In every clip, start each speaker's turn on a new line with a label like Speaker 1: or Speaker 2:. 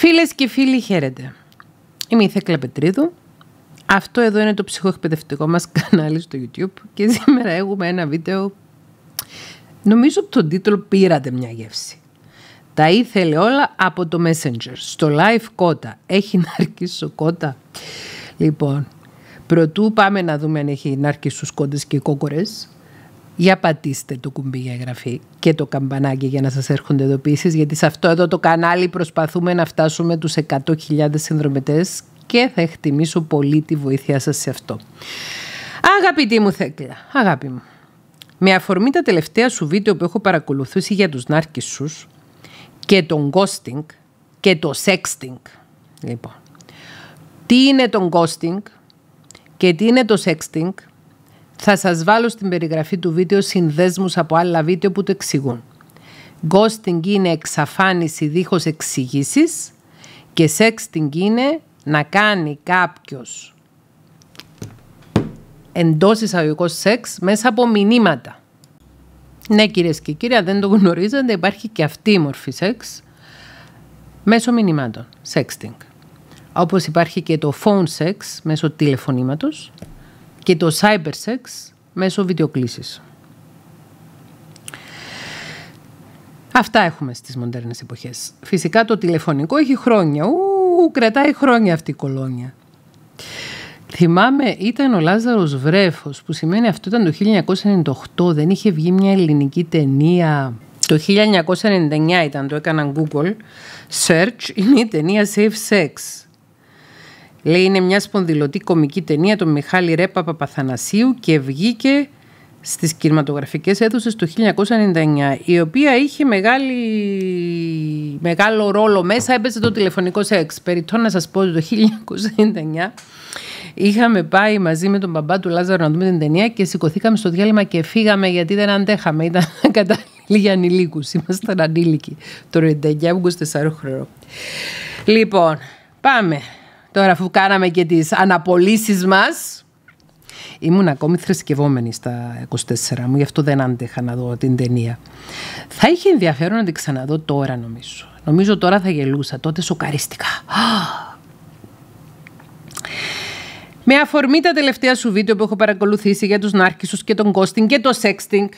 Speaker 1: Φίλες και φίλοι, χαίρετε. Είμαι η Θέκλα Αυτό εδώ είναι το ψυχοεκπαιδευτικό μας κανάλι στο YouTube και σήμερα έχουμε ένα βίντεο. Νομίζω ότι τον τίτλο πήρατε μια γεύση. Τα ήθελε όλα από το Messenger. Στο live κότα. Έχει να αρκίσει ο κότα. Λοιπόν, πρωτού πάμε να δούμε αν έχει να αρκίσει κότε και κόκορες για πατήστε το κουμπί για εγγραφή και το καμπανάκι για να σας έρχονται ειδοποιήσεις γιατί σε αυτό εδώ το κανάλι προσπαθούμε να φτάσουμε τους 100.000 συνδρομητές και θα εκτιμήσω πολύ τη βοήθειά σας σε αυτό. Αγαπητή μου Θέκλα, αγάπη μου, με αφορμή τα τελευταία σου βίντεο που έχω παρακολουθήσει για τους νάρκισσους και τον ghosting και το Σέξτινγκ. λοιπόν, τι είναι τον ghosting και τι είναι το Σέξτινγκ θα σας βάλω στην περιγραφή του βίντεο συνδέσμους από άλλα βίντεο που το εξηγούν. Ghosting είναι εξαφάνιση δίχως εξηγήσεις και sexting είναι να κάνει κάποιος εντός εισαγωγικό σεξ μέσα από μηνύματα. Ναι κυρίες και κύριοι, δεν το γνωρίζετε υπάρχει και αυτή η μορφή σεξ μέσω μηνυμάτων, sexting. Όπως υπάρχει και το phone sex μέσω τηλεφωνήματος και το cyber sex μέσω βιντεοκλήσης. Αυτά έχουμε στις μοντέρνες εποχές. Φυσικά το τηλεφωνικό έχει χρόνια. Ου, κρατάει χρόνια αυτή η κολόνια. Θυμάμαι, ήταν ο Λάζαρος Βρέφος, που σημαίνει αυτό ήταν το 1998, δεν είχε βγει μια ελληνική ταινία. Το 1999 ήταν, το έκαναν Google Search, είναι η ταινία Safe Sex. Λέει είναι μια σπονδυλωτή κομική ταινία του Μιχάλη Ρέπα Παπαθανασίου και βγήκε στις κινηματογραφικές αίθουσες το 1999, η οποία είχε μεγάλη, μεγάλο ρόλο μέσα, έπεσε το τηλεφωνικό σεξ. Περιττώ να σας πω το 1999 είχαμε πάει μαζί με τον μπαμπά του Λάζαρο να δούμε την ταινία και σηκωθήκαμε στο διάλειμμα και φύγαμε γιατί δεν αντέχαμε, ήταν κατά λίγοι ανηλίκους, ήμασταν ανήλικοι, το 99 4 Λοιπόν, πάμε. Τώρα αφού κάναμε και τις αναπολύσεις μας, Ήμουν ακόμη θρησκευόμενη στα 24 μου, γι' αυτό δεν άντεχα να δω την ταινία. Θα είχε ενδιαφέρον να την ξαναδώ τώρα, νομίζω. Νομίζω τώρα θα γελούσα. Τότε σοκαριστικά. Με αφορμή τα τελευταία σου βίντεο που έχω παρακολουθήσει για τους νάρκισους και τον κόστινγκ και το σεξτινγκ,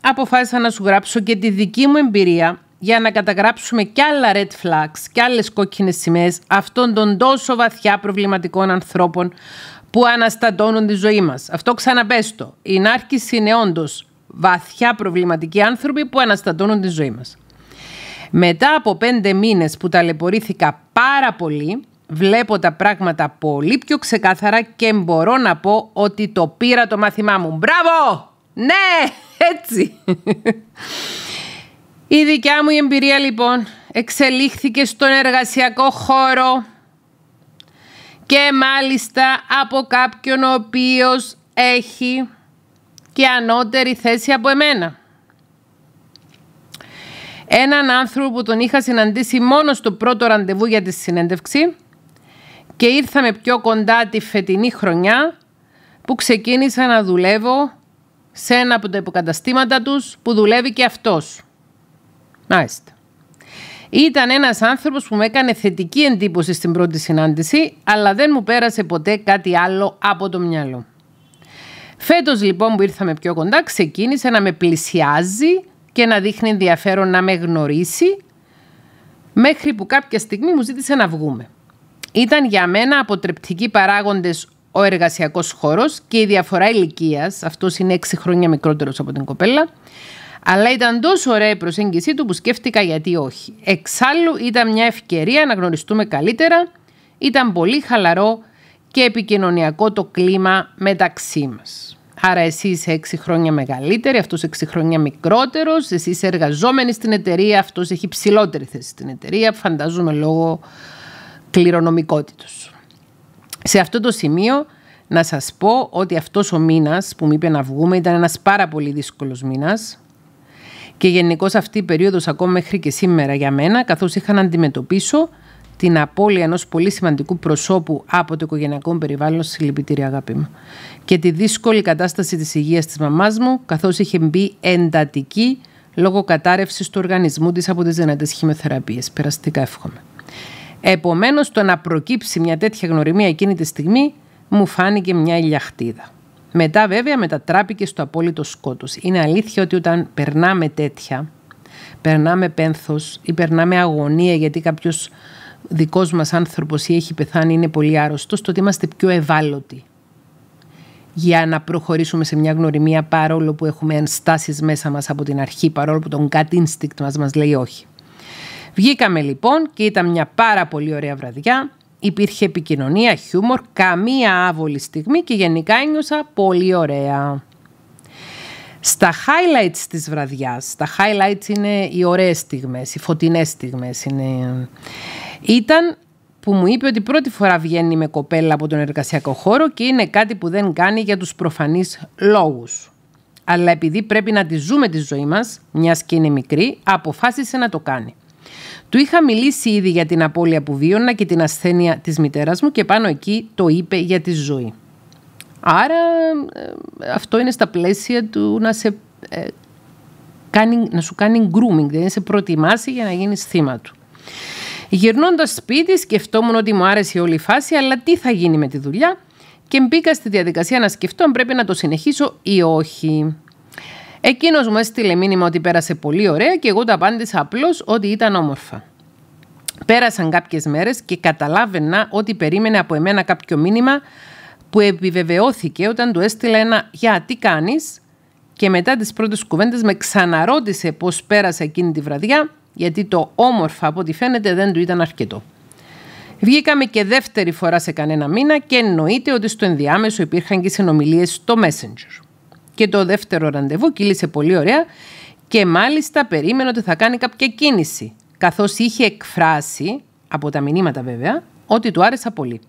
Speaker 1: αποφάσισα να σου γράψω και τη δική μου εμπειρία για να καταγράψουμε κι άλλα red flags κι άλλες κόκκινες σημαίες αυτών των τόσο βαθιά προβληματικών ανθρώπων που αναστατώνουν τη ζωή μας. Αυτό ξαναπέστω. Η νάρκηση είναι όντως βαθιά προβληματικοί άνθρωποι που αναστατώνουν τη ζωή μας. Μετά από πέντε μήνες που ταλαιπωρήθηκα πάρα πολύ, βλέπω τα πράγματα πολύ πιο ξεκάθαρα και μπορώ να πω ότι το πήρα το μάθημά μου. Μπράβο! Ναι, έτσι! Η δικιά μου εμπειρία λοιπόν εξελίχθηκε στον εργασιακό χώρο και μάλιστα από κάποιον ο οποίος έχει και ανώτερη θέση από εμένα. Έναν άνθρωπο που τον είχα συναντήσει μόνο στο πρώτο ραντεβού για τη συνέντευξη και ήρθαμε πιο κοντά τη φετινή χρονιά που ξεκίνησα να δουλεύω σε ένα από τα υποκαταστήματα τους που δουλεύει και αυτός. Ήταν ένας άνθρωπος που με έκανε θετική εντύπωση στην πρώτη συνάντηση, αλλά δεν μου πέρασε ποτέ κάτι άλλο από το μυαλό. Φέτος λοιπόν που ήρθαμε πιο κοντά ξεκίνησε να με πλησιάζει και να δείχνει ενδιαφέρον να με γνωρίσει μέχρι που κάποια στιγμή μου ζήτησε να βγούμε. Ήταν για μένα αποτρεπτικοί παράγοντες ο εργασιακός χώρος και η διαφορά ηλικίας. Αυτός είναι 6 χρόνια μικρότερος από την κοπέλα, αλλά ήταν τόσο ωραία η προσέγγιση του που σκέφτηκα γιατί όχι. Εξάλλου ήταν μια ευκαιρία να γνωριστούμε καλύτερα, ήταν πολύ χαλαρό και επικοινωνιακό το κλίμα μεταξύ μας. Άρα εσύ είσαι έξι χρόνια μεγαλύτερη, αυτός έξι χρόνια μικρότερος, εσύ είσαι εργαζόμενη στην εταιρεία, αυτός έχει ψηλότερη θέση στην εταιρεία, φαντάζομαι λόγω κληρονομικότητος. Σε αυτό το σημείο να σας πω ότι αυτός ο μήνας που μου είπε να βγούμε ήταν ένας πάρα πολύ δύσκολος μήνας, και γενικώς αυτή η περίοδος, ακόμα μέχρι και σήμερα για μένα, καθώς είχα να αντιμετωπίσω την απώλεια ενός πολύ σημαντικού προσώπου από το οικογενειακό περιβάλλον, συλληπιτήρια αγάπη μου. Και τη δύσκολη κατάσταση της υγείας της μαμάς μου, καθώς είχε μπει εντατική λόγω κατάρρευσης του οργανισμού της από τις δυνατές χημειοθεραπείε. Περαστικά εύχομαι. Επομένως, το να προκύψει μια τέτοια γνωριμία εκείνη τη στιγμή μου φάνηκε μια ηλιαχτίδα. Μετά βέβαια μετατράπηκε στο απόλυτο σκότος. Είναι αλήθεια ότι όταν περνάμε τέτοια, περνάμε πένθος ή περνάμε αγωνία γιατί κάποιος δικός μας άνθρωπος ή έχει πεθάνει είναι πολύ άρρωστος, τότε είμαστε πιο ευάλωτοι για να προχωρήσουμε σε μια γνωριμία παρόλο που έχουμε ενστάσεις μέσα μας από την αρχή, παρόλο που τον gut instinct μας μας λέει όχι. Βγήκαμε λοιπόν και ήταν μια πάρα πολύ ωραία βραδιά. Υπήρχε επικοινωνία, χιούμορ, καμία άβολη στιγμή και γενικά ένιωσα πολύ ωραία. Στα highlights της βραδιάς, τα highlights είναι οι ωραίες στιγμές, οι φωτεινές στιγμές είναι. Ήταν που μου είπε ότι πρώτη φορά βγαίνει με κοπέλα από τον εργασιακό χώρο και είναι κάτι που δεν κάνει για τους προφανείς λόγους. Αλλά επειδή πρέπει να τη ζούμε τη ζωή μας, μιας και είναι μικρή, αποφάσισε να το κάνει. Του είχα μιλήσει ήδη για την απώλεια που βίωνα και την ασθένεια της μητέρας μου και πάνω εκεί το είπε για τη ζωή. Άρα ε, αυτό είναι στα πλαίσια του να, σε, ε, κάνει, να σου κάνει grooming, δηλαδή να σε προετοιμάσει για να γίνεις θύμα του. Γυρνώντας σπίτι σκεφτόμουν ότι μου άρεσε όλη η φάση, αλλά τι θα γίνει με τη δουλειά και μπήκα στη διαδικασία να σκεφτώ αν πρέπει να το συνεχίσω ή όχι. Εκείνος μου έστειλε μήνυμα ότι πέρασε πολύ ωραία και εγώ το απάντησα απλώς ότι ήταν όμορφα. Πέρασαν κάποιες μέρες και καταλάβαινα ότι περίμενε από εμένα κάποιο μήνυμα που επιβεβαιώθηκε όταν του έστειλα ένα «Για, τι κάνεις και μετά τις πρώτες κουβέντες με ξαναρώτησε πώς πέρασε εκείνη τη βραδιά γιατί το όμορφα από ό,τι φαίνεται δεν του ήταν αρκετό. Βγήκαμε και δεύτερη φορά σε κανένα μήνα και εννοείται ότι στο ενδιάμεσο υπήρχαν και συνομιλίες στο Messenger. Και το δεύτερο ραντεβού κύλησε πολύ ωραία και μάλιστα περίμενε ότι θα κάνει κάποια κίνηση, καθώς είχε εκφράσει, από τα μηνύματα βέβαια, ότι του άρεσα πολύ.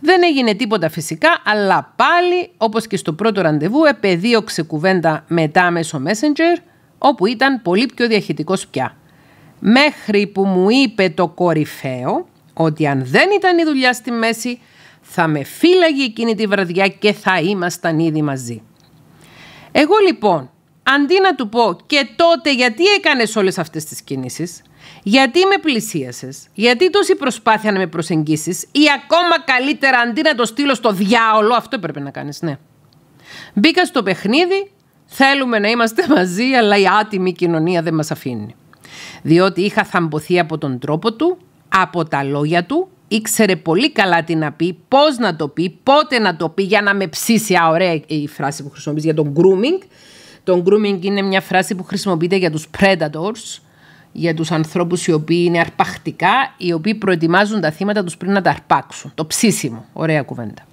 Speaker 1: Δεν έγινε τίποτα φυσικά, αλλά πάλι, όπως και στο πρώτο ραντεβού, επεδίωξε κουβέντα μετά μέσω Messenger, όπου ήταν πολύ πιο διαχειτικός πια. Μέχρι που μου είπε το κορυφαίο ότι αν δεν ήταν η δουλειά στη μέση, θα με φύλαγε εκείνη τη βραδιά και θα ήμασταν ήδη μαζί. Εγώ λοιπόν, αντί να του πω και τότε γιατί έκανες όλες αυτές τις κινήσεις, γιατί με πλησίασες, γιατί τόση προσπάθεια να με προσεγγίσεις ή ακόμα καλύτερα αντί να το στείλω στο διάολο, αυτό πρέπει να κάνεις, ναι. Μπήκα στο παιχνίδι, θέλουμε να είμαστε μαζί, αλλά η άτιμη κοινωνία δεν μας αφήνει. Διότι είχα θαμποθεί από τον τρόπο του, από τα λόγια του ήξερε πολύ καλά τι να πει, πώς να το πει, πότε να το πει για να με ψήσει. Α, ωραία η φράση που χρησιμοποιείς για τον grooming. Το grooming είναι μια φράση που χρησιμοποιείται για τους predators, για τους ανθρώπους οι οποίοι είναι αρπακτικά, οι οποίοι προετοιμάζουν τα θύματα τους πριν να τα αρπάξουν. Το ψήσιμο. Ωραία κουβέντα.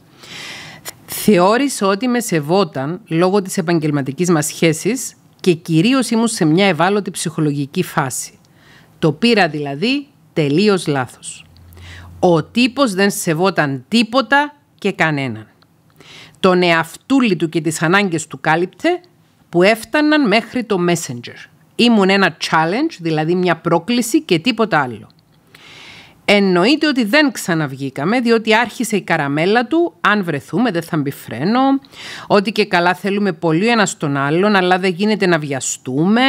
Speaker 1: Θεώρησε ότι με σεβόταν λόγω της επαγγελματικής μας σχέσης και κυρίως ήμουν σε μια ευάλωτη ψυχολογική φάση. Το πήρα δηλαδή τελείως λάθος. Ο τύπος δεν σεβόταν τίποτα και κανέναν. Τον εαυτούλη του και τις ανάγκες του κάλυπτε που έφταναν μέχρι το Messenger. Ήμουν ένα challenge, δηλαδή μια πρόκληση και τίποτα άλλο. Εννοείται ότι δεν ξαναβγήκαμε, διότι άρχισε η καραμέλα του «Αν βρεθούμε δεν θα μπει φρένο», ότι και καλά θέλουμε πολύ ένας τον άλλον, αλλά δεν γίνεται να βιαστούμε,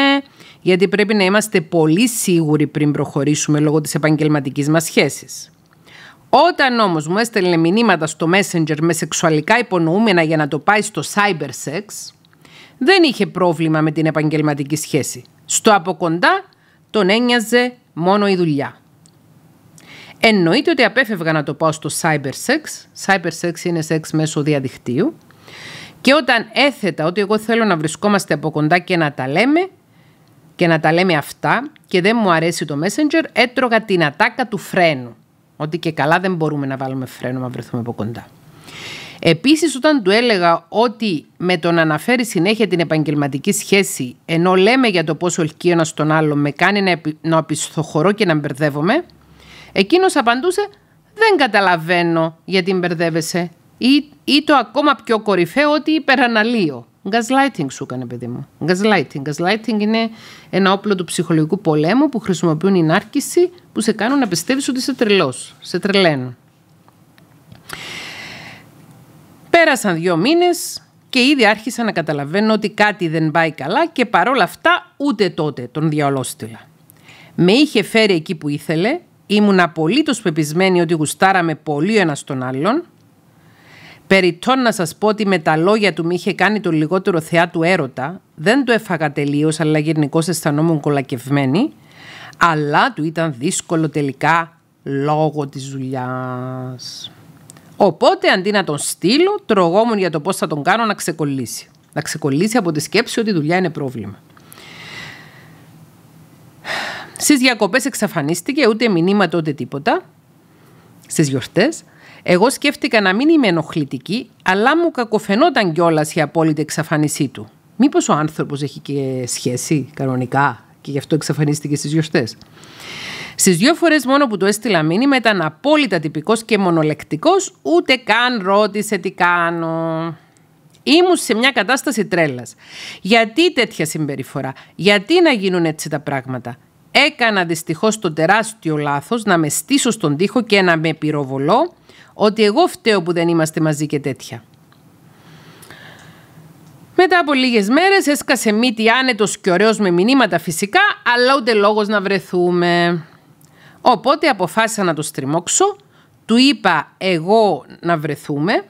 Speaker 1: γιατί πρέπει να είμαστε πολύ σίγουροι πριν προχωρήσουμε λόγω της επαγγελματικής μας σχέσης. Όταν όμως μου έστελνε μηνύματα στο Messenger με σεξουαλικά υπονοούμενα για να το πάει στο cyber sex, δεν είχε πρόβλημα με την επαγγελματική σχέση. Στο από κοντά τον ένοιαζε μόνο η δουλειά. Εννοείται ότι απέφευγα να το πάω στο cyber sex. Cyber sex είναι σεξ μέσω διαδικτύου. Και όταν έθετα ότι εγώ θέλω να βρισκόμαστε από κοντά και να τα λέμε και να τα λέμε αυτά και δεν μου αρέσει το Messenger, έτρωγα την ατάκα του φρένου. Ότι και καλά δεν μπορούμε να βάλουμε φρένο να βρεθούμε από κοντά. Επίσης όταν του έλεγα ότι με τον αναφέρει συνέχεια την επαγγελματική σχέση ενώ λέμε για το πόσο ελκύει ένας τον άλλο με κάνει να απιστοχωρώ και να μπερδεύομαι εκείνος απαντούσε δεν καταλαβαίνω γιατί μπερδεύεσαι ή, ή το ακόμα πιο κορυφαίο ότι υπεραναλύω. Gaslighting σου έκανε, παιδί μου. Gaslighting. Gaslighting είναι ένα όπλο του ψυχολογικού πολέμου που χρησιμοποιούν οι νάρκισοι που σε κάνουν να πιστεύεις ότι είσαι τρελός. Σε τρελαίνουν. Πέρασαν δύο μήνες και ήδη άρχισα να καταλαβαίνω ότι κάτι δεν πάει καλά και παρόλα αυτά ούτε τότε τον διαολόστηλα. Με είχε φέρει εκεί που ήθελε, ήμουν απολύτως πεπισμένη ότι γουστάραμε πολύ ένας τον άλλον Περιττό να σας πω ότι με τα λόγια του με είχε κάνει το λιγότερο θεά του έρωτα, δεν το έφαγα τελείως, αλλά γενικώς αισθανόμουν κολακευμένη, αλλά του ήταν δύσκολο τελικά λόγω της δουλειάς. Οπότε αντί να τον στείλω, τρογόμουν για το πώς θα τον κάνω να ξεκολλήσει. Να ξεκολλήσει από τη σκέψη ότι η δουλειά είναι πρόβλημα. Στις διακοπές εξαφανίστηκε, ούτε μηνύματα ούτε τίποτα. Στις γιορτές, εγώ σκέφτηκα να μην είμαι ενοχλητική, αλλά μου κακοφαινόταν κιόλας η απόλυτη εξαφάνισή του. Μήπως ο άνθρωπος έχει και σχέση κανονικά και γι' αυτό εξαφανίστηκε στις γιορτές. Στις δύο φορές μόνο που το έστειλα μήνυμα ήταν απόλυτα τυπικός και μονολεκτικός, ούτε καν ρώτησε τι κάνω. Ήμουν σε μια κατάσταση τρέλας. Γιατί τέτοια συμπεριφορά, γιατί να γίνουν έτσι τα πράγματα. Έκανα δυστυχώς τον τεράστιο λάθος να με στήσω στον τοίχο και να με πυροβολώ ότι εγώ φταίω που δεν είμαστε μαζί και τέτοια. Μετά από λίγες μέρες έσκασε μύτη άνετος και ωραίος με μηνύματα φυσικά, αλλά ούτε λόγος να βρεθούμε. Οπότε αποφάσισα να το στριμώξω, του είπα εγώ να βρεθούμε,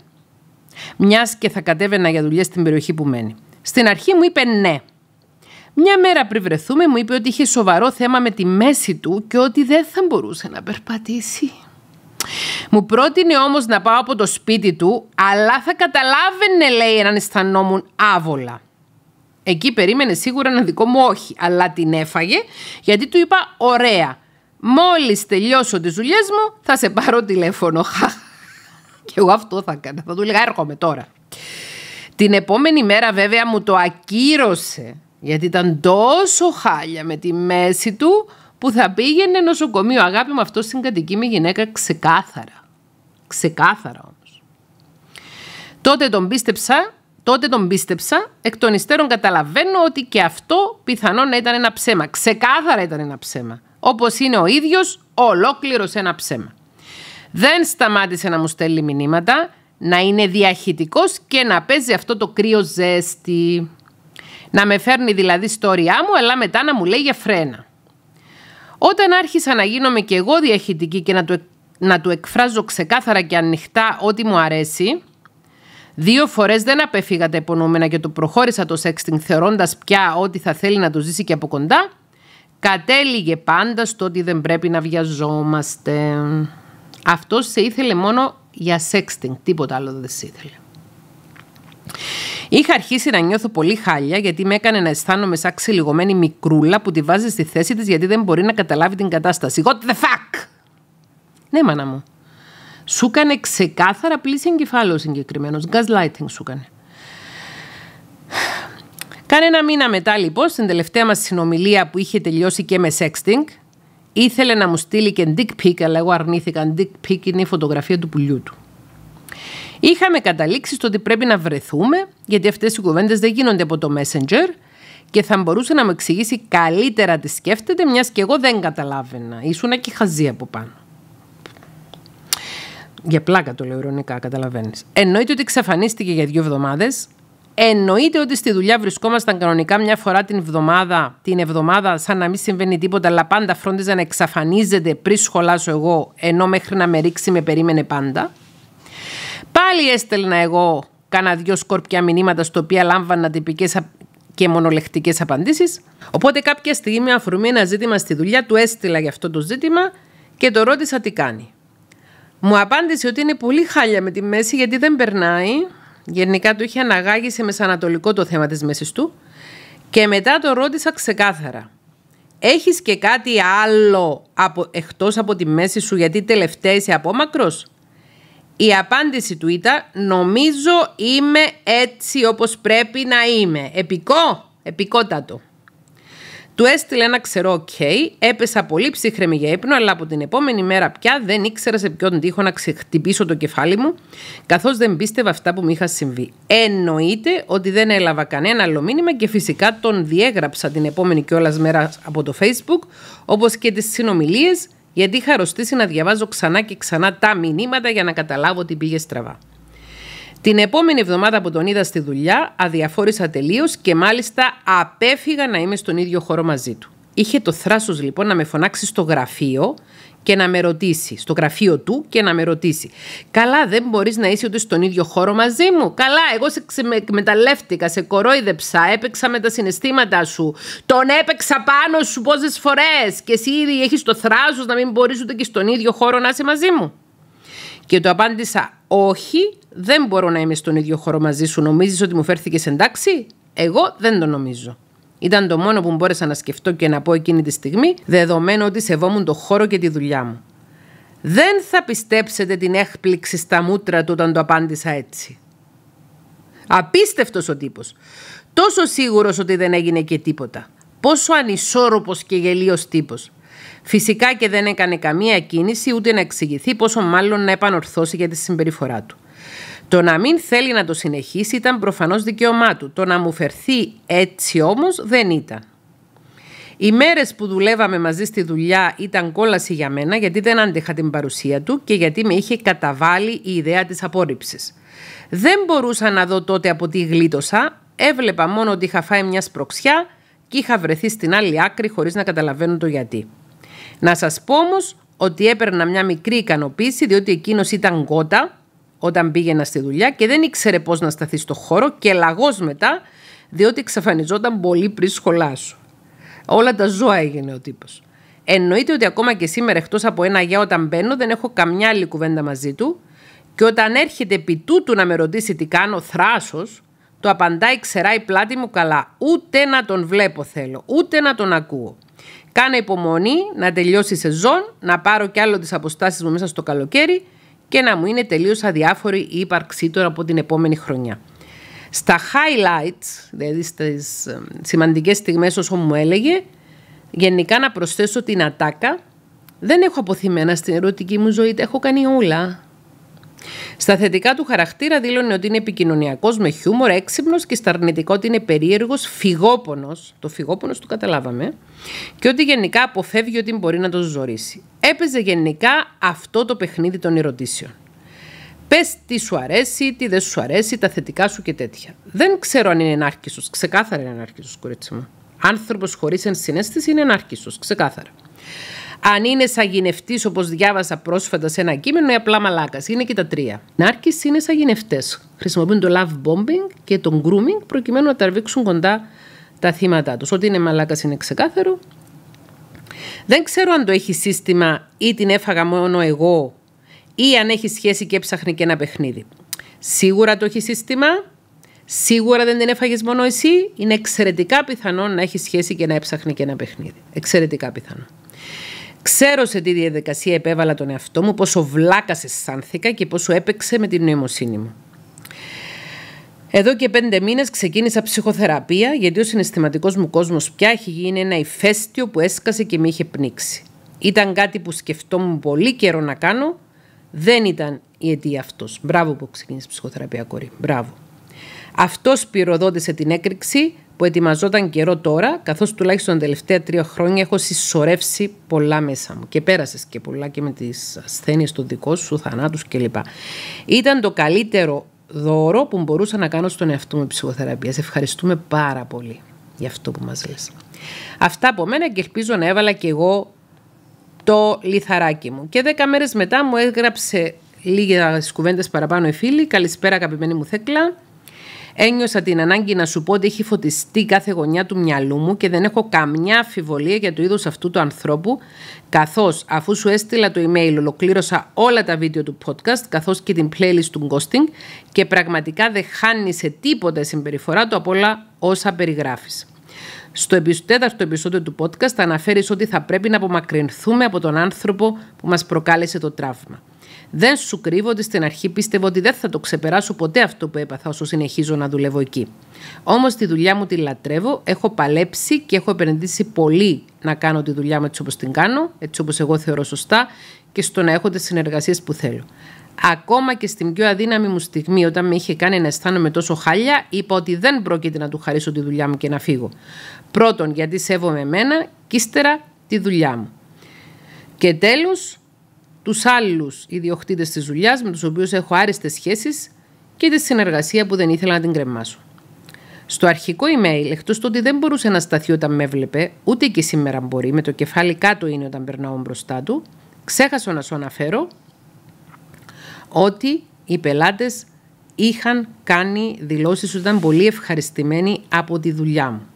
Speaker 1: μιας και θα κατέβαινα για δουλειά στην περιοχή που μένει. Στην αρχή μου είπε ναι, μια μέρα πριν βρεθούμε, μου είπε ότι είχε σοβαρό θέμα με τη μέση του και ότι δεν θα μπορούσε να περπατήσει. Μου πρότεινε όμως να πάω από το σπίτι του, αλλά θα καταλάβαινε, λέει, αν αισθανόμουν άβολα. Εκεί περίμενε σίγουρα να δικό μου όχι, αλλά την έφαγε, γιατί του είπα «Ωραία, μόλις τελειώσω τις δουλειές μου, θα σε πάρω τηλέφωνο». και εγώ αυτό θα έκανα, θα του έλεγα «Έρχομαι τώρα». Την επόμενη μέρα βέβαια μου το ακύρωσε γιατί ήταν τόσο χάλια με τη μέση του που θα πήγαινε νοσοκομείο. Αγάπη μου αυτό στην κατοική με γυναίκα ξεκάθαρα. Ξεκάθαρα όμως. Τότε τον πίστεψα, τότε τον πίστεψα, εκ των υστέρων καταλαβαίνω ότι και αυτό πιθανόν να ήταν ένα ψέμα. Ξεκάθαρα ήταν ένα ψέμα. Όπως είναι ο ίδιος ολόκληρος ένα ψέμα. Δεν σταμάτησε να μου στέλνει μηνύματα, να είναι διαχητικός και να παίζει αυτό το κρύο ζέστη. Να με φέρνει δηλαδή στόριά όριά μου, αλλά μετά να μου λέει για φρένα. Όταν άρχισα να γίνομαι και εγώ διαχειτική και να του, να του εκφράζω ξεκάθαρα και ανοιχτά ό,τι μου αρέσει, δύο φορές δεν απεφύγα τα υπονοούμενα και το προχώρησα το σεξτινγκ θεωρώντας πια ότι θα θέλει να το ζήσει και από κοντά, κατέληγε πάντα στο ότι δεν πρέπει να βιαζόμαστε. Αυτό σε ήθελε μόνο για σεξτινγκ, τίποτα άλλο δεν σε ήθελε. Είχα αρχίσει να νιώθω πολύ χάλια γιατί με έκανε να αισθάνομαι σαν ξελιγωμένη μικρούλα που τη βάζει στη θέση της γιατί δεν μπορεί να καταλάβει την κατάσταση. What the fuck! Ναι, μάνα μου. Σου έκανε ξεκάθαρα πλήση εγκεφάλαιο συγκεκριμένος. Gaslighting σου έκανε. Κάνε ένα μήνα μετά λοιπόν, στην τελευταία μας συνομιλία που είχε τελειώσει και με sexting, ήθελε να μου στείλει και dick pic, αλλά εγώ αρνήθηκα. Dick pic είναι η φωτογραφία του πουλιού του. Είχαμε καταλήξει στο ότι πρέπει να βρεθούμε, γιατί αυτές οι κουβέντες δεν γίνονται από το Messenger και θα μπορούσε να μου εξηγήσει καλύτερα τι σκέφτεται, μιας και εγώ δεν καταλάβαινα. να και χαζή από πάνω. Για πλάκα το λέω ειρωνικά, καταλαβαίνεις. Εννοείται ότι εξαφανίστηκε για δύο εβδομάδες. Εννοείται ότι στη δουλειά βρισκόμασταν κανονικά μια φορά την εβδομάδα, την εβδομάδα σαν να μην συμβαίνει τίποτα, αλλά πάντα φρόντιζα να εξαφανίζεται πριν σχολάσω εγώ, ενώ μέχρι να με ρίξει με περίμενε πάντα. Πάλι έστελνα εγώ κάνα δυο σκόρπια μηνύματα, στο οποία λάμβανα τυπικές και μονολεκτικές απαντήσεις. Οπότε κάποια στιγμή, αφορμή ένα ζήτημα στη δουλειά, του έστειλα για αυτό το ζήτημα και το ρώτησα τι κάνει. Μου απάντησε ότι είναι πολύ χάλια με τη μέση γιατί δεν περνάει. Γενικά το είχε αναγάγει σε μεσανατολικό το θέμα της μέσης του. Και μετά το ρώτησα ξεκάθαρα. Έχεις και κάτι άλλο από, εκτός από τη μέση σου γιατί τελευταία είσαι απόμακρος. Η απάντηση του ήταν «Νομίζω είμαι έτσι όπως πρέπει να είμαι». Επικό, επικότατο. Του έστειλε ένα ξερό «ΟΚ». Έπεσα πολύ ψύχρεμη για ύπνο, αλλά από την επόμενη μέρα πια δεν ήξερα σε ποιον τοίχο να ξεχτυπήσω το κεφάλι μου, καθώς δεν πίστευα αυτά που μου είχα συμβεί. Εννοείται ότι δεν έλαβα κανένα άλλο μήνυμα και φυσικά τον διέγραψα την επόμενη κιόλας μέρα από το Facebook, όπως και τις συνομιλίες γιατί είχα αρρωστήσει να διαβάζω ξανά και ξανά τα μηνύματα για να καταλάβω τι πήγε στραβά. Την επόμενη εβδομάδα που τον είδα στη δουλειά, αδιαφόρησα τελείως και μάλιστα απέφυγα να είμαι στον ίδιο χώρο μαζί του. Είχε το θράσος λοιπόν να με φωνάξει στο γραφείο και να με ρωτήσει, στο γραφείο του και να με ρωτήσει. Καλά, δεν μπορείς να είσαι ούτε στον ίδιο χώρο μαζί μου. Καλά, εγώ σε εκμεταλλεύτηκα, σε κορόιδεψα, έπαιξα με τα συναισθήματά σου. Τον έπαιξα πάνω σου πόσες φορές. Και εσύ ήδη έχεις το θράσος να μην μπορείς ούτε και στον ίδιο χώρο να είσαι μαζί μου. Και του απάντησα, Όχι, δεν μπορώ να είμαι στον ίδιο χώρο μαζί σου. Νομίζεις ότι μου φέρθηκες εντάξει. Εγώ δεν το νομίζω. Ήταν το μόνο που μπόρεσα να σκεφτώ και να πω εκείνη τη στιγμή, δεδομένου ότι σεβόμουν το χώρο και τη δουλειά μου. Δεν θα πιστέψετε την έκπληξη στα μούτρα του όταν το απάντησα έτσι. Απίστευτος ο τύπος Τόσο σίγουρος ότι δεν έγινε και τίποτα. Πόσο ανισόρροπος και γελίος τύπος Φυσικά και δεν έκανε καμία κίνηση ούτε να εξηγηθεί πόσο μάλλον να επανορθώσει για τη συμπεριφορά του. Το να μην θέλει να το συνεχίσει ήταν προφανώς δικαίωμά του. Το να μου φερθεί έτσι όμως δεν ήταν. Οι μέρες που δουλεύαμε μαζί στη δουλειά ήταν κόλαση για μένα γιατί δεν άντεχα την παρουσία του και γιατί με είχε καταβάλει η ιδέα της απόρριψης. Δεν μπορούσα να δω τότε από τι γλίτωσα, έβλεπα μόνο ότι είχα φάει μια σπροξιά και είχα βρεθεί στην άλλη άκρη χωρίς να καταλαβαίνω το γιατί. Να σας πω όμως ότι έπαιρνα μια μικρή ικανοποίηση διότι εκείνος ήταν κότα όταν πήγαινα στη δουλειά και δεν ήξερε πώς να σταθεί στο χώρο και λαγός μετά διότι εξαφανιζόταν πολύ πριν σχολάσου. Όλα τα ζώα έγινε ο τύπος. Εννοείται ότι ακόμα και σήμερα εκτός από ένα γεια όταν μπαίνω δεν έχω καμιά άλλη κουβέντα μαζί του και όταν έρχεται επί τούτου να με ρωτήσει τι κάνω θράσος, το απαντάει ξερά η πλάτη μου καλά. Ούτε να τον βλέπω θέλω, ούτε να τον ακούω. Κάνε υπομονή να τελειώσει η σεζόν, να πάρω κι άλλο τις αποστάσεις μου μέσα στο καλοκαίρι και να μου είναι τελείως αδιάφορη η ύπαρξή του από την επόμενη χρονιά. Στα highlights, δηλαδή στις ε, σημαντικές στιγμές όσο μου έλεγε, γενικά να προσθέσω την ατάκα. Δεν έχω αποθυμένα στην ερωτική μου ζωή, τα έχω κάνει όλα. Στα θετικά του χαρακτήρα δήλωνε ότι είναι επικοινωνιακός με χιούμορ, έξυπνος και στα αρνητικό ότι είναι περίεργος, φυγόπονος. Το φυγόπονος του καταλάβαμε. Και ότι γενικά αποφεύγει ότι μπορεί να το ζωήσει. Έπαιζε γενικά αυτό το παιχνίδι των ερωτήσεων. Πες τι σου αρέσει, τι δεν σου αρέσει, τα θετικά σου και τέτοια. Δεν ξέρω αν είναι ενάρκησος. Ξεκάθαρα είναι ενάρκησος, κορίτσι μου. Άνθρωπος χωρίς ενσυναίσθηση είναι ενάρκησος. Ξεκάθαρα αν είναι σαγηνευτή όπως διάβασα πρόσφατα σε ένα κείμενο ή απλά μαλάκας. Είναι και τα τρία. Νάρκης είναι σαγηνευτέ. Χρησιμοποιούν το love bombing και το grooming προκειμένου να τραβήξουν κοντά τα θύματα τους. Ότι είναι μαλάκας είναι ξεκάθαρο. Δεν ξέρω αν το έχει σύστημα ή την έφαγα μόνο εγώ ή αν έχει σχέση και έψαχνε και ένα παιχνίδι. Σίγουρα το έχει σύστημα, Σίγουρα δεν την έφαγες μόνο εσύ. Είναι εξαιρετικά πιθανό να έχει σχέση και να έψαχνε και ένα παιχνίδι. Εξαιρετικά πιθανό. Ξέρω σε τι διαδικασία επέβαλα τον εαυτό μου, πόσο βλάκα αισθάνθηκα και πόσο έπαιξε με την νοημοσύνη μου. Εδώ και πέντε μήνες ξεκίνησα ψυχοθεραπεία, γιατί ο συναισθηματικός μου κόσμος πια έχει γίνει ένα ηφαίστειο που έσκασε και με είχε πνίξει. Ήταν κάτι που σκεφτόμουν πολύ καιρό να κάνω, δεν ήταν η αιτία αυτός. Μπράβο που ξεκίνησε ψυχοθεραπεία, κορή. Μπράβο. Αυτός πυροδότησε την έκρηξη που ετοιμαζόταν καιρό τώρα, καθώς τουλάχιστον τα τελευταία τρία χρόνια έχω συσσωρεύσει πολλά μέσα μου και πέρασες και πολλά και με τις ασθένειες του δικών σου, θανάτους κλπ. Ήταν το καλύτερο δώρο που μπορούσα να κάνω στον εαυτό μου ψυχοθεραπεία. Σε ευχαριστούμε πάρα πολύ για αυτό που μας λες. Αυτά από μένα και ελπίζω να έβαλα και εγώ το λιθαράκι μου. Και δέκα μέρες μετά μου έγραψε λίγες κουβέντες παραπάνω η φίλη. Καλησπέρα, αγαπημένη μου Θέκλα. Ένιωσα την ανάγκη να σου πω ότι έχει φωτιστεί κάθε γωνιά του μυαλού μου και δεν έχω καμιά αφιβολία για το είδος αυτού του ανθρώπου. Καθώς αφού σου έστειλα το email, ολοκλήρωσα όλα τα βίντεο του podcast καθώς και την playlist του ghosting και πραγματικά δεν χάνει σε τίποτα συμπεριφορά του από όλα όσα περιγράφεις. Στο τέταρτο επεισόδιο του podcast θα αναφέρεις ότι θα πρέπει να απομακρυνθούμε από τον άνθρωπο που μας προκάλεσε το τραύμα. Δεν σου κρύβω ότι στην αρχή πίστευα ότι δεν θα το ξεπεράσω ποτέ αυτό που έπαθα όσο συνεχίζω να δουλεύω εκεί. Όμως τη δουλειά μου τη λατρεύω, έχω παλέψει και έχω επενδύσει πολύ να κάνω τη δουλειά μου έτσι όπως την κάνω, έτσι όπως εγώ θεωρώ σωστά και στο να έχω τις συνεργασίες που θέλω. Ακόμα και στην πιο αδύναμη μου στιγμή, όταν με είχε κάνει να αισθάνομαι τόσο χάλια, είπα ότι δεν πρόκειται να του χαρίσω τη δουλειά μου και να φύγω. Πρώτον, γιατί σέβομαι εμένα, και ύστερα τη δουλειά μου. Και τέλος, τους άλλους ιδιοκτήτες της δουλειάς με τους οποίους έχω άριστες σχέσεις και τη συνεργασία που δεν ήθελα να την κρεμάσω. Στο αρχικό email, εκτός του ότι δεν μπορούσε να σταθεί όταν με έβλεπε, ούτε και σήμερα μπορεί, με το κεφάλι κάτω είναι όταν περνάω μπροστά του, ξέχασα να σου αναφέρω ότι οι πελάτες είχαν κάνει δηλώσεις ότι ήταν πολύ ευχαριστημένοι από τη δουλειά μου.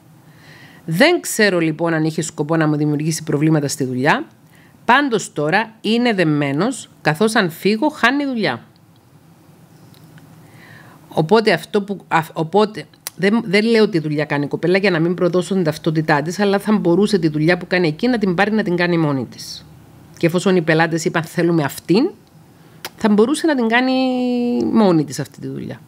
Speaker 1: Δεν ξέρω λοιπόν αν είχε σκοπό να μου δημιουργήσει προβλήματα στη δουλειά, Πάντως τώρα είναι δεμένος, καθώς αν φύγω χάνει δουλειά. Οπότε, αυτό που, οπότε δεν, δεν λέω τη δουλειά κάνει η κοπέλα για να μην προδώσω την ταυτότητά της, αλλά θα μπορούσε τη δουλειά που κάνει εκεί να την πάρει να την κάνει μόνη της. Και εφόσον οι πελάτες είπαν θέλουμε αυτήν, θα μπορούσε να την κάνει μόνη της αυτή τη δουλειά.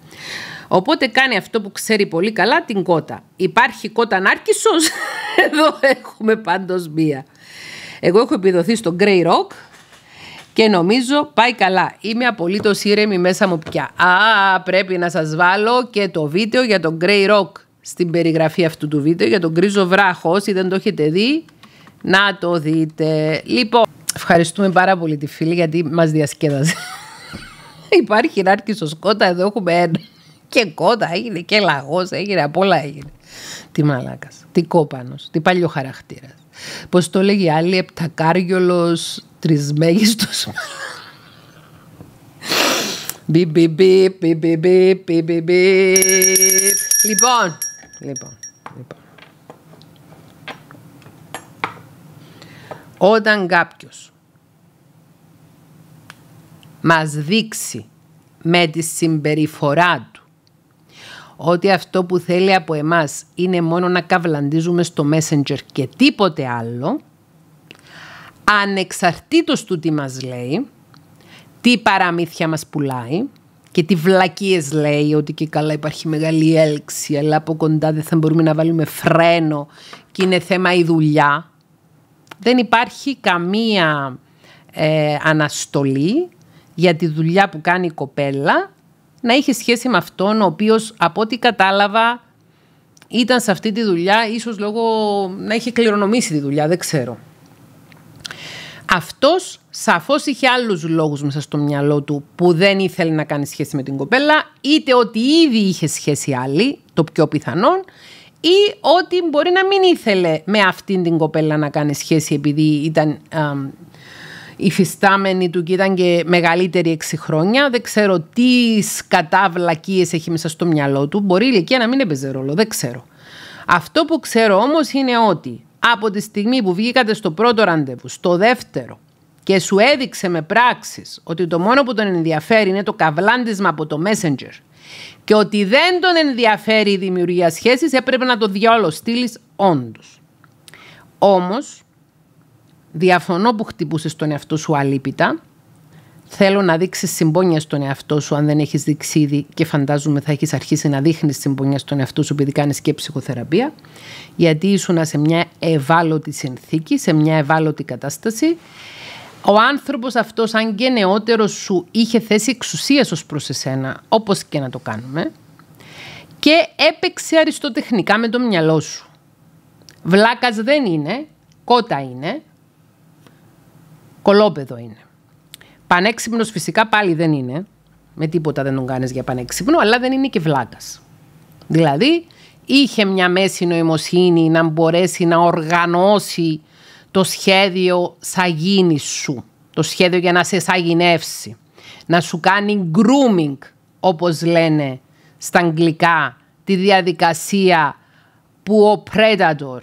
Speaker 1: Οπότε κάνει αυτό που ξέρει πολύ καλά, την κότα. Υπάρχει κότα ναρκισός, εδώ έχουμε πάντως μία. Εγώ έχω επιδοθεί στο Grey Rock και νομίζω πάει καλά. Είμαι απολύτως ήρεμη μέσα μου πια. Α, πρέπει να σας βάλω και το βίντεο για τον Grey Rock στην περιγραφή αυτού του βίντεο για τον γκρίζο βράχο. Όσοι δεν το έχετε δει, να το δείτε. Λοιπόν, ευχαριστούμε πάρα πολύ τη φίλη γιατί μας διασκέδαζε. Υπάρχει στο σκότα, εδώ έχουμε ένα. Και κότα έγινε και λαγός, έγινε, απ' όλα έγινε. Τι μαλάκας. τι κόπανος, τι παλιό χαρακτήρας. Πώς το λέγει η άλλη, Επτακάριολος Τρισμέγιστος. Λοιπόν, λοιπόν, λοιπόν. Όταν κάποιος μας δείξει με τη συμπεριφορά ότι αυτό που θέλει από εμάς είναι μόνο να καβλαντίζουμε στο Messenger και τίποτε άλλο, ανεξαρτήτως του τι μας λέει, τι παραμύθια μας πουλάει και τι βλακίες λέει ότι και καλά υπάρχει μεγάλη έλξη αλλά από κοντά δεν θα μπορούμε να βάλουμε φρένο και είναι θέμα η δουλειά. Δεν υπάρχει καμία ε, αναστολή για τη δουλειά που κάνει η κοπέλα να είχε σχέση με αυτόν ο οποίος από ό,τι κατάλαβα ήταν σε αυτή τη δουλειά ίσως λόγω να είχε κληρονομήσει τη δουλειά, δεν ξέρω. Αυτός σαφώς είχε άλλους λόγους μέσα στο μυαλό του που δεν ήθελε να κάνει σχέση με την κοπέλα είτε ότι ήδη είχε σχέση άλλη, το πιο πιθανόν ή ότι μπορεί να μην ήθελε με αυτήν την κοπέλα να κάνει σχέση επειδή ήταν α, υφιστάμενοι του και ήταν και μεγαλύτεροι 6 χρόνια. Δεν ξέρω τι σκατάβλακίες έχει μέσα στο μυαλό του. Μπορεί η ηλικία να μην έπαιζε ρόλο, δεν ξέρω. Αυτό που ξέρω όμως είναι ότι από τη στιγμή που βγήκατε στο πρώτο ραντεβού, στο δεύτερο, και σου έδειξε με πράξεις ότι το μόνο που τον ενδιαφέρει είναι το καβλάντισμα από το Messenger και ότι δεν τον ενδιαφέρει η δημιουργία σχέσης, έπρεπε να το διόλος στείλεις όντως. Όμως, Διαφωνώ που χτυπούσες τον εαυτό σου αλήπητα. Θέλω να δείξεις συμπόνια στον εαυτό σου, αν δεν έχεις δείξει ήδη και φαντάζομαι θα έχεις αρχίσει να δείχνεις συμπόνια στον εαυτό σου, επειδή κάνεις και ψυχοθεραπεία. Γιατί ήσουν σε μια ευάλωτη συνθήκη, σε μια ευάλωτη κατάσταση. Ο άνθρωπος αυτός, αν και νεότερος σου, είχε θέσει εξουσίας ως προς εσένα, όπως και να το κάνουμε. Και έπαιξε αριστοτεχνικά με το μυαλό σου. Βλάκας δεν είναι, κότα είναι, Κολόπεδο είναι. Πανέξυπνος φυσικά πάλι δεν είναι. Με τίποτα δεν τον κάνεις για πανέξυπνο, αλλά δεν είναι και βλάκας. Δηλαδή, είχε μια μέση νοημοσύνη να μπορέσει να οργανώσει το σχέδιο σαγίνη σου. Το σχέδιο για να σε σαγηνεύσει. Να σου κάνει grooming, όπως λένε στα αγγλικά, τη διαδικασία που ο predator,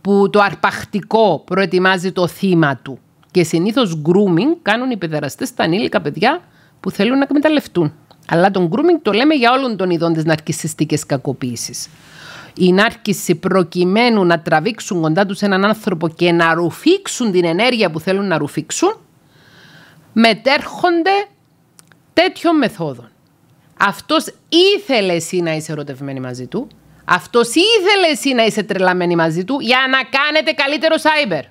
Speaker 1: που το αρπαχτικό προετοιμάζει το θύμα του. Και συνήθως grooming κάνουν οι παιδεραστές στα ανήλικα παιδιά που θέλουν να εκμεταλλευτούν. Αλλά τον grooming το λέμε για όλων των ειδών της ναρκιστική κακοποίησης. Η νάρκηση προκειμένου να τραβήξουν κοντά τους έναν άνθρωπο και να ρουφήξουν την ενέργεια που θέλουν να ρουφήξουν, μετέρχονται τέτοιων μεθόδων. Αυτός ήθελε εσύ να είσαι ερωτευμένη μαζί του. Αυτός ήθελε εσύ να είσαι τρελαμένη μαζί του για να κάνετε καλύτερο cyber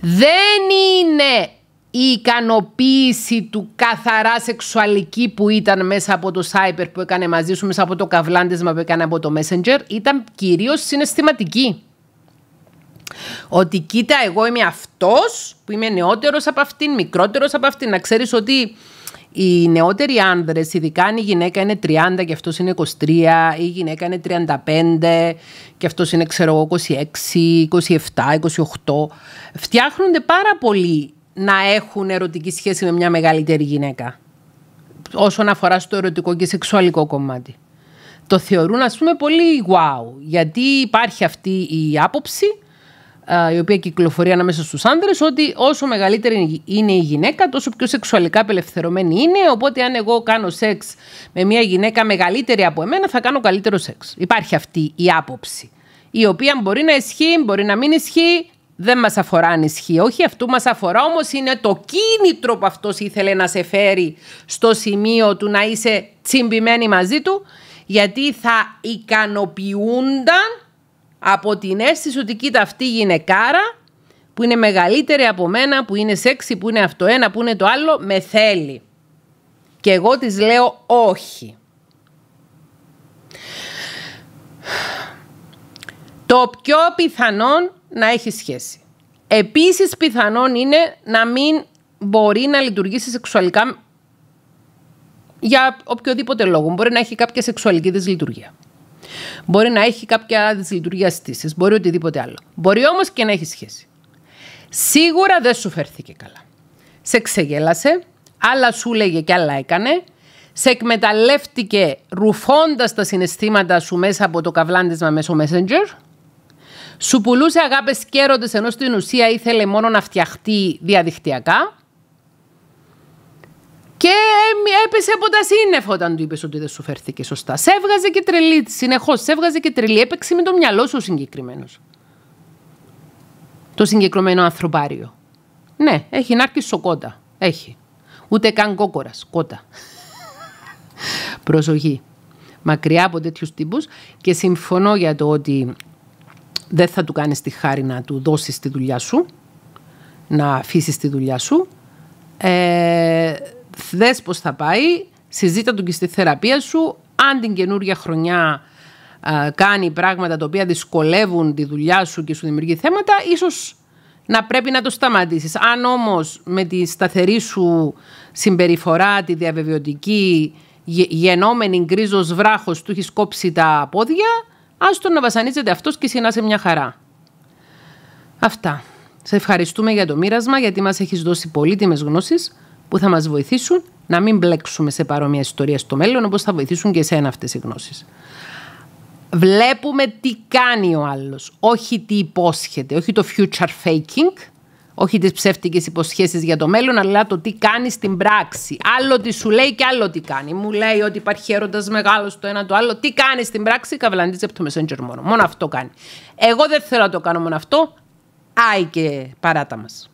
Speaker 1: δεν είναι η ικανοποίηση του καθαρά σεξουαλική που ήταν μέσα από το Cyber που έκανε μαζί σου, μέσα από το καβλάντισμα που έκανε από το Messenger, ήταν κυρίως συναισθηματική. Ότι κοίτα εγώ είμαι αυτός που είμαι νεότερος από αυτήν, μικρότερος από αυτήν, να ξέρεις ότι οι νεότεροι άνδρες, ειδικά αν η γυναίκα είναι 30 και αυτός είναι 23, η γυναίκα είναι 35 και αυτός είναι, ξέρω εγώ, 26, 27, 28, φτιάχνονται πάρα πολύ να έχουν ερωτική σχέση με μια μεγαλύτερη γυναίκα. Όσον αφορά στο ερωτικό και σεξουαλικό κομμάτι. Το θεωρούν, ας πούμε, πολύ wow, γιατί υπάρχει αυτή η άποψη η οποία κυκλοφορεί ανάμεσα στους άνδρες ότι όσο μεγαλύτερη είναι η γυναίκα τόσο πιο σεξουαλικά απελευθερωμένη είναι οπότε αν εγώ κάνω σεξ με μια γυναίκα μεγαλύτερη από εμένα θα κάνω καλύτερο σεξ. Υπάρχει αυτή η άποψη η οποία μπορεί να ισχύει, μπορεί να μην ισχύει, δεν μας αφορά αν ισχύει. Όχι, αυτού μας αφορά όμως είναι το κίνητρο που αυτός ήθελε να σε φέρει στο σημείο του να είσαι τσιμπημένη μαζί του, γιατί θα ικανοποιούνταν από την αίσθηση ότι κοίτα αυτή η γυναικάρα που είναι μεγαλύτερη από μένα, που είναι σεξι, που είναι αυτό ένα, που είναι το άλλο, με θέλει. Και εγώ της λέω όχι. Το πιο πιθανόν να έχει σχέση. Επίσης πιθανόν είναι να μην μπορεί να λειτουργήσει σεξουαλικά για οποιοδήποτε λόγο. Μπορεί να έχει κάποια σεξουαλική δυσλειτουργία. Μπορεί να έχει κάποια δυσλειτουργία στήση, μπορεί οτιδήποτε άλλο. Μπορεί όμως και να έχει σχέση. Σίγουρα δεν σου φέρθηκε καλά. Σε ξεγέλασε, άλλα σου λέγε και άλλα έκανε, σε εκμεταλλεύτηκε ρουφώντας τα συναισθήματα σου μέσα από το καβλάντισμα μέσω Messenger. Σου πουλούσε αγάπες και έρωτες ενώ στην ουσία ήθελε μόνο να φτιαχτεί διαδικτυακά. Και έπεσε από τα σύννεφα όταν του είπες ότι δεν σου φέρθηκε σωστά. Σε έβγαζε και τρελή. Συνεχώς σε έβγαζε και τρελή. Έπαιξε με το μυαλό σου συγκεκριμένος. Το συγκεκριμένο ανθρωπάριο. Ναι, έχει να έρθει σοκότα. Έχει. Ούτε καν κόκορας. Κότα. Προσοχή. Μακριά από τέτοιους τύπους και συμφωνώ για το ότι δεν θα του κάνεις τη χάρη να του δώσεις τη δουλειά σου, να αφήσεις τη δουλειά σου. Ε, δες πώς θα πάει, συζήτα του και στη θεραπεία σου, αν την καινούργια χρονιά κάνει πράγματα τα οποία δυσκολεύουν τη δουλειά σου και σου δημιουργεί θέματα, ίσως να πρέπει να το σταματήσεις. Αν όμως με τη σταθερή σου συμπεριφορά, τη διαβεβαιωτική, γενόμενη γκρίζος βράχος, του έχεις κόψει τα πόδια, άστο να βασανίζεται αυτός και συνά σε μια χαρά. Αυτά. Σε ευχαριστούμε για το μοίρασμα, γιατί μας έχεις δώσει πολύτιμες γνώσεις που θα μας βοηθήσουν να μην μπλέξουμε σε παρόμοια ιστορία στο μέλλον, όπως θα βοηθήσουν και εσένα αυτές οι γνώσεις. Βλέπουμε τι κάνει ο άλλος, όχι τι υπόσχεται, όχι το future faking, όχι τις ψεύτικες υποσχέσεις για το μέλλον, αλλά το τι κάνει στην πράξη. Άλλο τι σου λέει και άλλο τι κάνει. Μου λέει ότι υπάρχει έρωτας μεγάλος το ένα το άλλο. Τι κάνει στην πράξη, καβλαντίζει από το Messenger μόνο. Μόνο αυτό κάνει. Εγώ δεν θέλω να το κάνω μόνο αυτό. Άι και παράτα μας.